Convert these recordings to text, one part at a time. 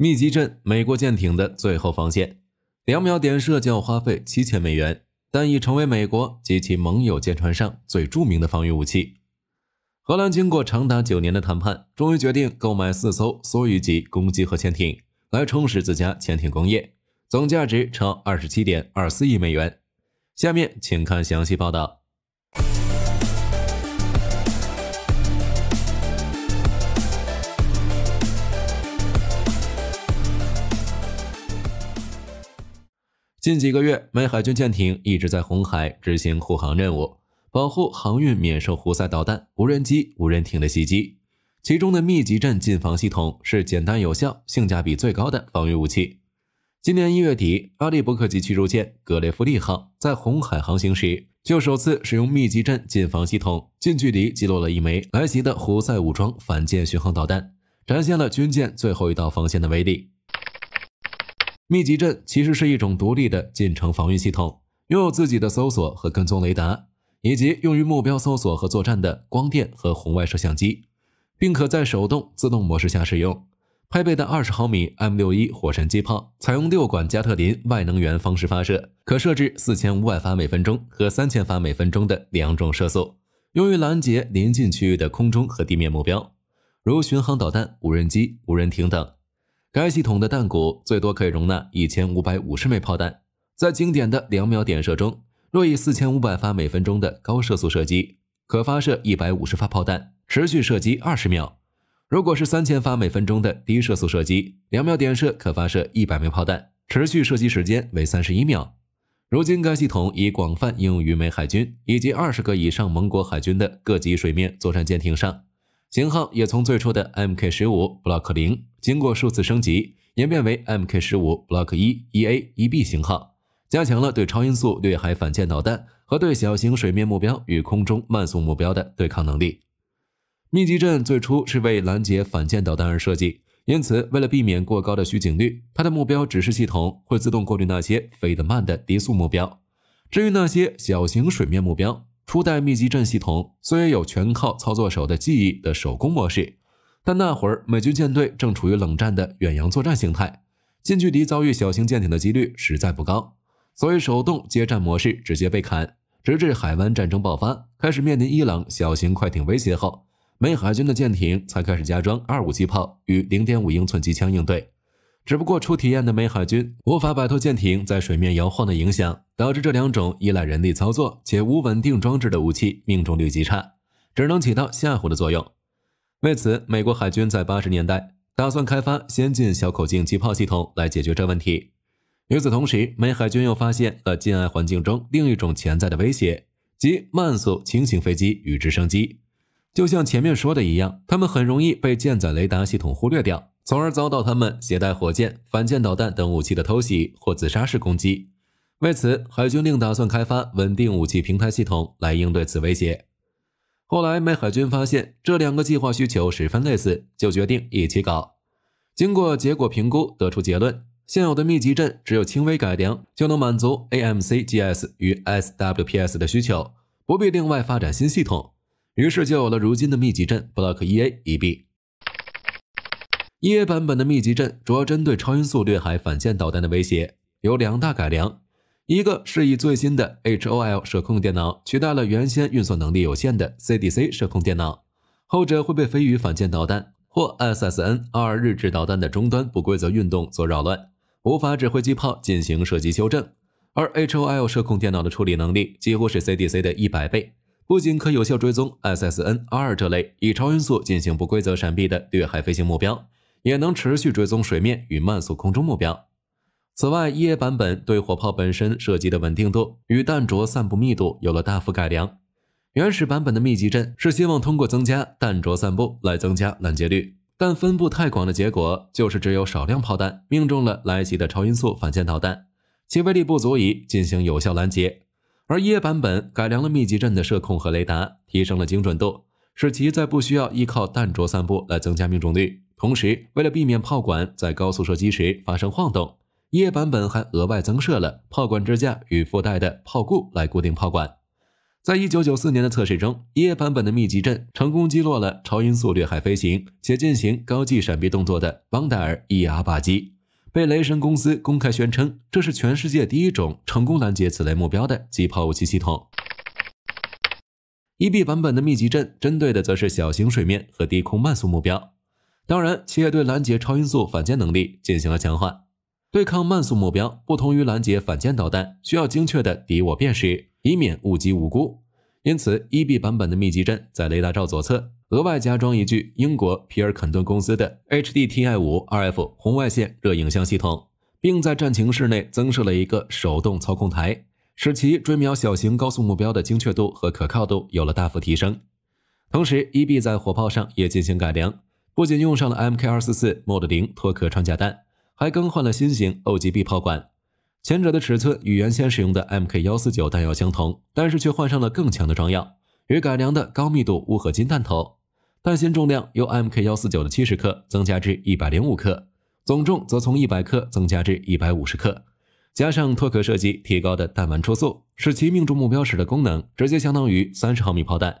密集阵，美国舰艇的最后防线。两秒点射就要花费七千美元，但已成为美国及其盟友舰船上最著名的防御武器。荷兰经过长达九年的谈判，终于决定购买四艘梭鱼级攻击核潜艇，来充实自家潜艇工业，总价值超二十七点二四亿美元。下面请看详细报道。近几个月，美海军舰艇一直在红海执行护航任务，保护航运免受胡塞导弹、无人机、无人艇的袭击。其中的密集阵近防系统是简单、有效、性价比最高的防御武器。今年一月底，阿利伯克级驱逐舰“格雷夫利号”在红海航行时，就首次使用密集阵近防系统，近距离击落了一枚来袭的胡塞武装反舰巡航导弹，展现了军舰最后一道防线的威力。密集阵其实是一种独立的近程防御系统，拥有自己的搜索和跟踪雷达，以及用于目标搜索和作战的光电和红外摄像机，并可在手动、自动模式下使用。配备的二十毫米 M 六一火神机炮采用六管加特林外能源方式发射，可设置四千五百发每分钟和三千发每分钟的两种射速，用于拦截临近区域的空中和地面目标，如巡航导弹、无人机、无人艇等。该系统的弹鼓最多可以容纳一千五百五十枚炮弹，在经典的两秒点射中，若以四千五百发每分钟的高射速射击，可发射一百五十发炮弹，持续射击二十秒；如果是三千发每分钟的低射速射击，两秒点射可发射一百枚炮弹，持续射击时间为三十一秒。如今，该系统已广泛应用于美海军以及二十个以上盟国海军的各级水面作战舰艇上。型号也从最初的 MK 十五 Block 零经过数次升级，演变为 MK 十五 Block 一、e A、一 B 型号，加强了对超音速掠海反舰导弹和对小型水面目标与空中慢速目标的对抗能力。密集阵最初是为拦截反舰导弹而设计，因此为了避免过高的虚警率，它的目标指示系统会自动过滤那些飞得慢的低速目标。至于那些小型水面目标，初代密集阵系统虽有全靠操作手的记忆的手工模式，但那会儿美军舰队正处于冷战的远洋作战形态，近距离遭遇小型舰艇的几率实在不高，所以手动接战模式直接被砍，直至海湾战争爆发，开始面临伊朗小型快艇威胁后，美海军的舰艇才开始加装二五机炮与零点五英寸机枪应对。只不过，初体验的美海军无法摆脱舰艇在水面摇晃的影响，导致这两种依赖人力操作且无稳定装置的武器命中率极差，只能起到吓唬的作用。为此，美国海军在八十年代打算开发先进小口径机炮系统来解决这问题。与此同时，美海军又发现了近岸环境中另一种潜在的威胁，即慢速轻型飞机与直升机。就像前面说的一样，它们很容易被舰载雷达系统忽略掉。从而遭到他们携带火箭、反舰导弹等武器的偷袭或自杀式攻击。为此，海军另打算开发稳定武器平台系统来应对此威胁。后来，美海军发现这两个计划需求十分类似，就决定一起搞。经过结果评估，得出结论：现有的密集阵只有轻微改良就能满足 AMC GS 与 SWPS 的需求，不必另外发展新系统。于是，就有了如今的密集阵 Block 1A、1B。EA 版本的密集阵主要针对超音速掠海反舰导弹的威胁，有两大改良：一个是以最新的 H O L 射控电脑取代了原先运算能力有限的 C D C 射控电脑，后者会被飞鱼反舰导弹或 S S N 二日制导弹的终端不规则运动所扰乱，无法指挥机炮进行射击修正；而 H O L 射控电脑的处理能力几乎是 C D C 的一百倍，不仅可有效追踪 S S N 二这类以超音速进行不规则闪避的掠海飞行目标。也能持续追踪水面与慢速空中目标。此外，E a 版本对火炮本身射击的稳定度与弹着散布密度有了大幅改良。原始版本的密集阵是希望通过增加弹着散布来增加拦截率，但分布太广的结果就是只有少量炮弹命中了来袭的超音速反舰导弹，其威力不足以进行有效拦截。而 E a 版本改良了密集阵的射控和雷达，提升了精准度，使其在不需要依靠弹着散布来增加命中率。同时，为了避免炮管在高速射击时发生晃动，E 版本还额外增设了炮管支架与附带的炮固来固定炮管。在一九九四年的测试中，E 版本的密集阵成功击落了超音速掠海飞行且进行高技闪避动作的邦达尔 e 阿靶机，被雷神公司公开宣称这是全世界第一种成功拦截此类目标的机炮武器系统。E B 版本的密集阵针对的则是小型水面和低空慢速目标。当然，企业对拦截超音速反舰能力进行了强化，对抗慢速目标不同于拦截反舰导弹，需要精确的敌我辨识，以免误击无辜。因此，e B 版本的密集阵在雷达罩左侧额外加装一具英国皮尔肯顿公司的 HDTI 五二 F 红外线热影像系统，并在战情室内增设了一个手动操控台，使其追瞄小型高速目标的精确度和可靠度有了大幅提升。同时，e B 在火炮上也进行改良。不仅用上了 M K 二四四 Mod 零脱壳穿甲弹，还更换了新型 O G B 炮管。前者的尺寸与原先使用的 M K 幺四九弹药相同，但是却换上了更强的装药与改良的高密度钨合金弹头，弹芯重量由 M K 幺四九的七十克增加至一百零五克，总重则从一百克增加至一百五十克。加上脱壳设计提高的弹丸初速，使其命中目标时的功能直接相当于三十毫米炮弹。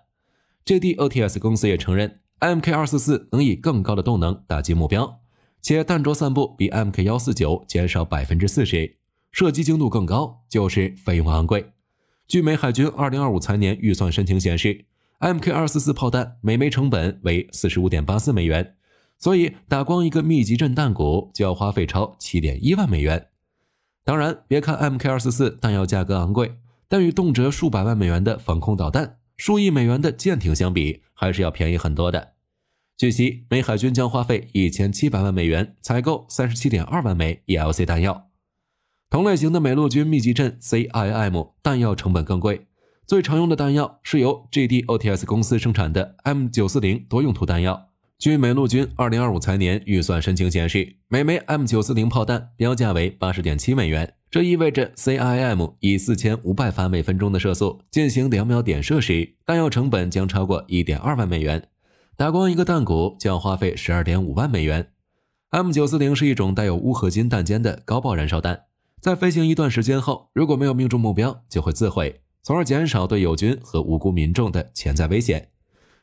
G D O T S 公司也承认。Mk 二四四能以更高的动能打击目标，且弹着散布比 Mk 幺四九减少百分之四十，射击精度更高，就是费用昂贵。据美海军二零二五财年预算申请显示，Mk 二四四炮弹每枚成本为四十五点八四美元，所以打光一个密集阵弹鼓就要花费超七点一万美元。当然，别看 Mk 二四四弹药价格昂贵，但与动辄数百万美元的防空导弹。数亿美元的舰艇相比还是要便宜很多的。据悉，美海军将花费一千七百万美元采购三十七点二万枚 ELC 弹药。同类型的美陆军密集阵 CIM 弹药成本更贵。最常用的弹药是由 GDOTS 公司生产的 M 九四零多用途弹药。据美陆军2025财年预算申请显示，每枚 M940 炮弹标价为八十点七美元，这意味着 CIM 以四千五百发每分钟的射速进行两秒点射时，弹药成本将超过一点二万美元，打光一个弹鼓就要花费十二点五万美元。M940 是一种带有钨合金弹尖的高爆燃烧弹，在飞行一段时间后，如果没有命中目标，就会自毁，从而减少对友军和无辜民众的潜在危险。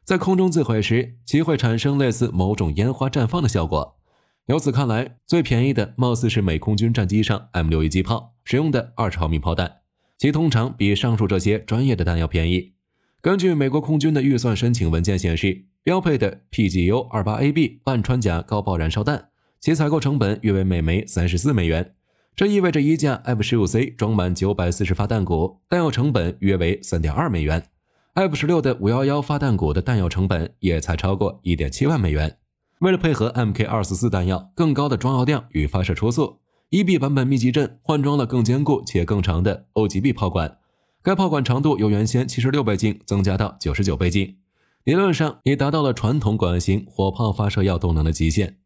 在空中自毁时，其会产生类似某种烟花绽放的效果。由此看来，最便宜的貌似是美空军战机上 M 六一机炮使用的二十毫米炮弹，其通常比上述这些专业的弹药便宜。根据美国空军的预算申请文件显示，标配的 PGU 二八 AB 半穿甲高爆燃烧弹，其采购成本约为每枚三十四美元。这意味着一架 F 十五 C 装满九百四十发弹鼓，弹药成本约为三点二美元。F 十六的五幺幺发弹鼓的弹药成本也才超过一点七万美元。为了配合 Mk 二四四弹药更高的装药量与发射出速 e B 版本密集阵换装了更坚固且更长的 OGB 炮管。该炮管长度由原先七十六倍径增加到九十九倍径，理论上也达到了传统管型火炮发射药动能的极限。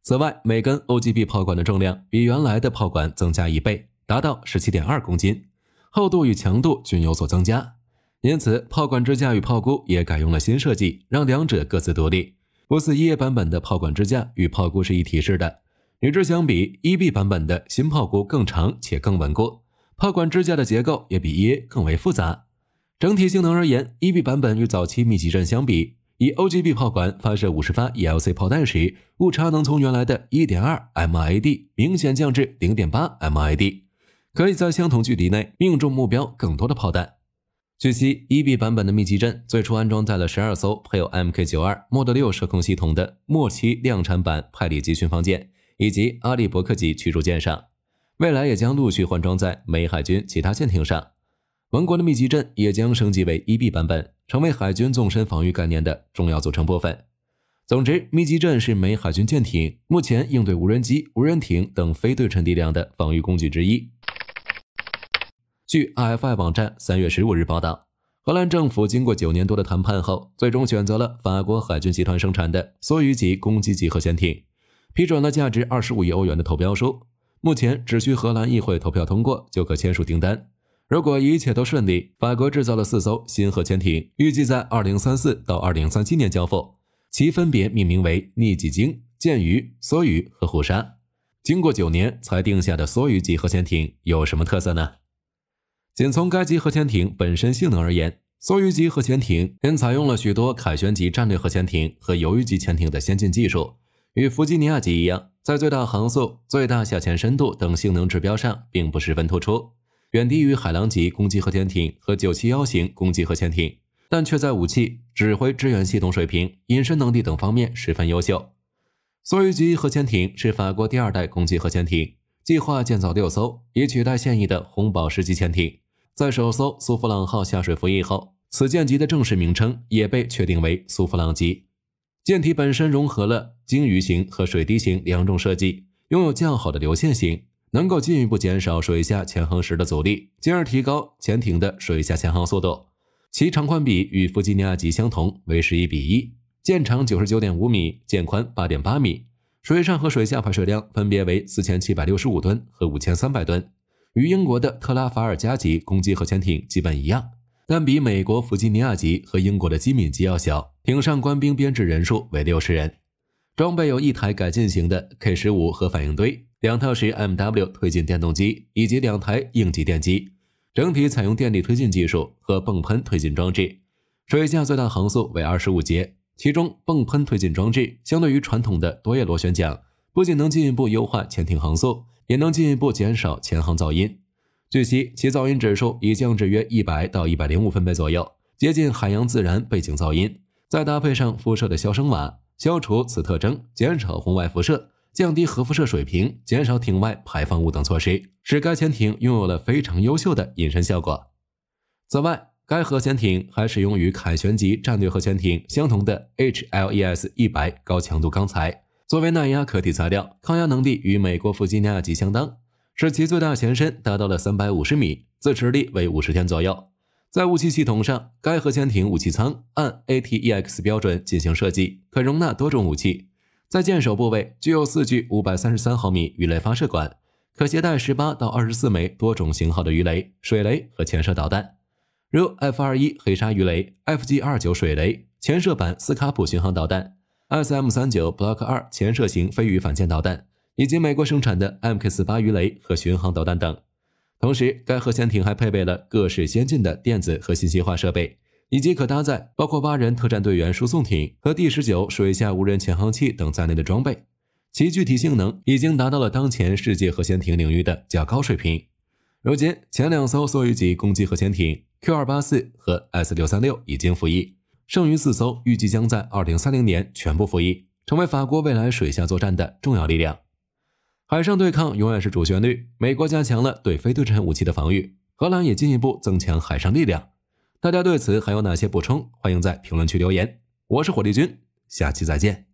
此外，每根 OGB 炮管的重量比原来的炮管增加一倍，达到十七点二公斤，厚度与强度均有所增加。因此，炮管支架与炮钩也改用了新设计，让两者各自独立，不似 E 版本的炮管支架与炮钩是一体式的。与之相比，E B 版本的新炮钩更长且更稳固，炮管支架的结构也比 E a 更为复杂。整体性能而言，E B 版本与早期密集阵相比，以 O G B 炮管发射五十发 E L C 炮弹时，误差能从原来的一点二 M I D 明显降至零点八 M I D，可以在相同距离内命中目标更多的炮弹。据悉，EB 版本的密集阵最初安装在了十二艘配有 MK 九二 Mod 六射控系统的末期量产版派里级巡防舰以及阿利伯克级驱逐舰上，未来也将陆续换装在美海军其他舰艇上。盟国的密集阵也将升级为 EB 版本，成为海军纵深防御概念的重要组成部分。总之，密集阵是美海军舰艇目前应对无人机、无人艇等非对称力量的防御工具之一。据 iFi 网站三月十五日报道，荷兰政府经过九年多的谈判后，最终选择了法国海军集团生产的梭鱼级攻击级核潜艇，批准了价值二十五亿欧元的投标书。目前只需荷兰议会投票通过，就可签署订单。如果一切都顺利，法国制造了四艘新核潜艇预计在二零三四到二零三七年交付，其分别命名为逆戟鲸、剑鱼、梭鱼和虎鲨。经过九年才定下的梭鱼级核潜艇有什么特色呢？仅从该级核潜艇本身性能而言，梭鱼级核潜艇便采用了许多凯旋级战略核潜艇和鱿鱼级潜艇的先进技术。与弗吉尼亚级一样，在最大航速、最大下潜深度等性能指标上并不十分突出，远低于海狼级攻击核潜艇和971型攻击核潜艇，但却在武器、指挥支援系统水平、隐身能力等方面十分优秀。梭鱼级核潜艇是法国第二代攻击核潜艇，计划建造六艘，以取代现役的红宝石级潜艇。在首艘苏弗朗号下水服役后，此舰级的正式名称也被确定为苏弗朗级。舰体本身融合了鲸鱼型和水滴型两种设计，拥有较好的流线型，能够进一步减少水下潜航时的阻力，进而提高潜艇的水下潜航速度。其长宽比与弗吉尼亚级相同，为十一比一。舰长九十九点五米，舰宽八点八米，水上和水下排水量分别为四千七百六十五吨和五千三百吨。与英国的特拉法尔加级攻击核潜艇基本一样，但比美国弗吉尼亚级和英国的基敏级要小。艇上官兵编制人数为六十人，装备有一台改进型的 K 十五核反应堆、两套是 MW 推进电动机以及两台应急电机，整体采用电力推进技术和泵喷推进装置，水下最大航速为二十五节。其中，泵喷推进装置相对于传统的多叶螺旋桨。不仅能进一步优化潜艇航速，也能进一步减少潜航噪音。据悉，其噪音指数已降至约一百到一百零五分贝左右，接近海洋自然背景噪音。再搭配上辐射的消声瓦，消除此特征，减少红外辐射，降低核辐射水平，减少艇外排放物等措施，使该潜艇拥有了非常优秀的隐身效果。此外，该核潜艇还使用与“凯旋级”战略核潜艇相同的 HLES 一百高强度钢材。作为耐压壳体材料，抗压能力与美国弗吉尼亚级相当，使其最大前深达到了三百五十米，自持力为五十天左右。在武器系统上，该核潜艇武器舱按 ATEX 标准进行设计，可容纳多种武器。在舰首部位具有四具五百三十三毫米鱼雷发射管，可携带十八到二十四枚多种型号的鱼雷、水雷和潜射导弹，如 F 二一黑鲨鱼雷、FG 二九水雷、潜射版斯卡普巡航导弹。S M 三九 Block 二潜射型飞鱼反舰导弹，以及美国生产的 M K 四八鱼雷和巡航导弹等。同时，该核潜艇还配备了各式先进的电子和信息化设备，以及可搭载包括八人特战队员输送艇和第十九水下无人潜航器等在内的装备。其具体性能已经达到了当前世界核潜艇领域的较高水平。如今，前两艘梭鱼级攻击核潜艇 Q 二八四和 S 六三六已经服役。剩余四艘预计将在二零三零年全部服役，成为法国未来水下作战的重要力量。海上对抗永远是主旋律。美国加强了对非对称武器的防御，荷兰也进一步增强海上力量。大家对此还有哪些补充？欢迎在评论区留言。我是火力军，下期再见。